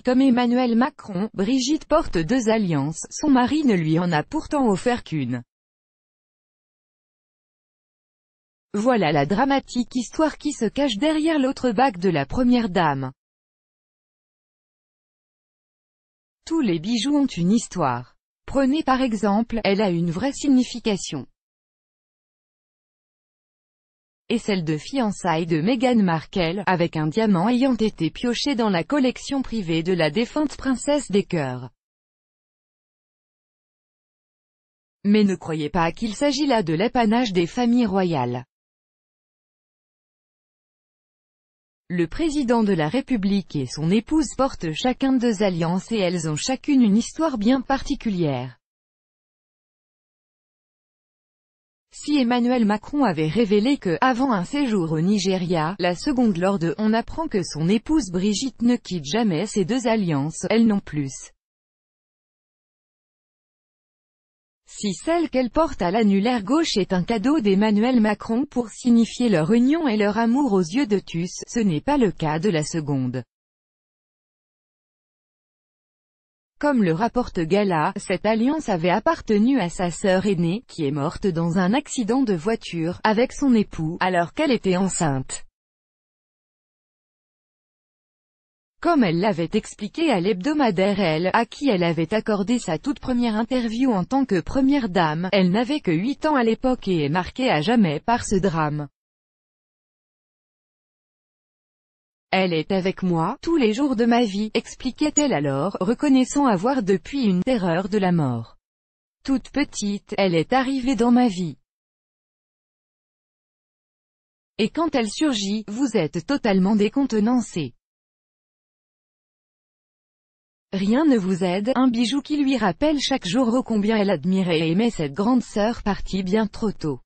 comme Emmanuel Macron, Brigitte porte deux alliances, son mari ne lui en a pourtant offert qu'une. Voilà la dramatique histoire qui se cache derrière l'autre bague de la première dame. Tous les bijoux ont une histoire. Prenez par exemple, elle a une vraie signification et celle de fiançailles de Meghan Markle, avec un diamant ayant été pioché dans la collection privée de la défunte princesse des cœurs. Mais ne croyez pas qu'il s'agit là de l'apanage des familles royales. Le président de la République et son épouse portent chacun deux alliances et elles ont chacune une histoire bien particulière. si Emmanuel Macron avait révélé que, avant un séjour au Nigeria, la seconde lors On apprend que son épouse Brigitte ne quitte jamais ses deux alliances, elle non plus ». Si celle qu'elle porte à l'annulaire gauche est un cadeau d'Emmanuel Macron pour signifier leur union et leur amour aux yeux de tous, ce n'est pas le cas de la seconde. Comme le rapporte Gala, cette alliance avait appartenu à sa sœur aînée, qui est morte dans un accident de voiture, avec son époux, alors qu'elle était enceinte. Comme elle l'avait expliqué à l'hebdomadaire Elle, à qui elle avait accordé sa toute première interview en tant que première dame, elle n'avait que 8 ans à l'époque et est marquée à jamais par ce drame. Elle est avec moi, tous les jours de ma vie, expliquait-elle alors, reconnaissant avoir depuis une terreur de la mort. Toute petite, elle est arrivée dans ma vie. Et quand elle surgit, vous êtes totalement décontenancé. Rien ne vous aide, un bijou qui lui rappelle chaque jour ô combien elle admirait et aimait cette grande sœur partie bien trop tôt.